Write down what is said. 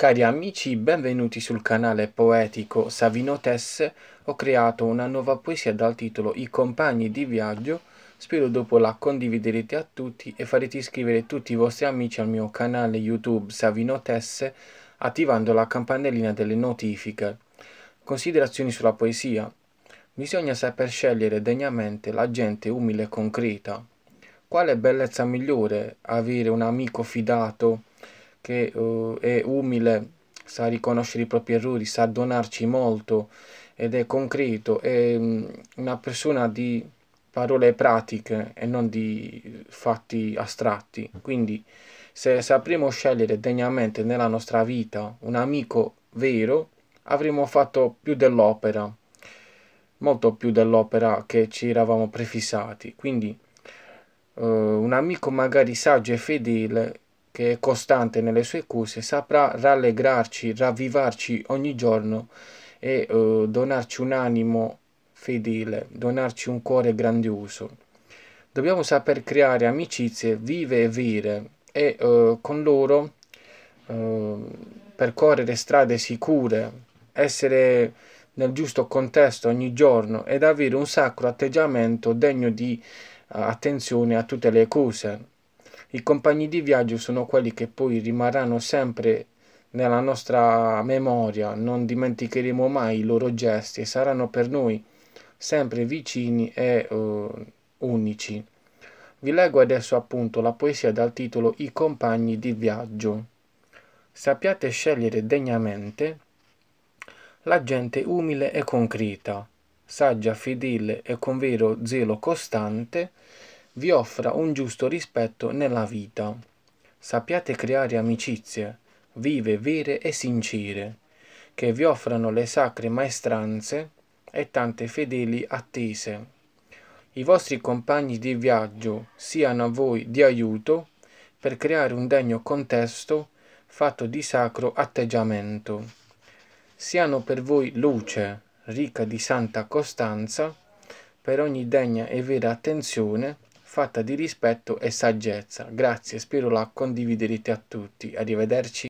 Cari amici, benvenuti sul canale poetico Savino Tesse. Ho creato una nuova poesia dal titolo I compagni di viaggio. Spero dopo la condividerete a tutti e farete iscrivere tutti i vostri amici al mio canale YouTube Savino Tesse attivando la campanellina delle notifiche. Considerazioni sulla poesia. Bisogna saper scegliere degnamente la gente umile e concreta. Quale bellezza migliore avere un amico fidato? che uh, è umile, sa riconoscere i propri errori, sa donarci molto ed è concreto, è mm, una persona di parole pratiche e non di fatti astratti. Quindi se sapremo scegliere degnamente nella nostra vita un amico vero, avremo fatto più dell'opera, molto più dell'opera che ci eravamo prefissati. Quindi eh, un amico magari saggio e fedele che è costante nelle sue cose, saprà rallegrarci, ravvivarci ogni giorno e eh, donarci un animo fedele, donarci un cuore grandioso. Dobbiamo saper creare amicizie vive e vere e eh, con loro eh, percorrere strade sicure, essere nel giusto contesto ogni giorno ed avere un sacro atteggiamento degno di eh, attenzione a tutte le cose. I compagni di viaggio sono quelli che poi rimarranno sempre nella nostra memoria, non dimenticheremo mai i loro gesti e saranno per noi sempre vicini e uh, unici. Vi leggo adesso appunto la poesia dal titolo I compagni di viaggio. Sappiate scegliere degnamente la gente umile e concreta, saggia, fedele e con vero zelo costante, vi offra un giusto rispetto nella vita. Sappiate creare amicizie, vive, vere e sincere, che vi offrano le sacre maestranze e tante fedeli attese. I vostri compagni di viaggio siano a voi di aiuto per creare un degno contesto fatto di sacro atteggiamento. Siano per voi luce, ricca di santa costanza, per ogni degna e vera attenzione fatta di rispetto e saggezza. Grazie, spero la condividerete a tutti. Arrivederci.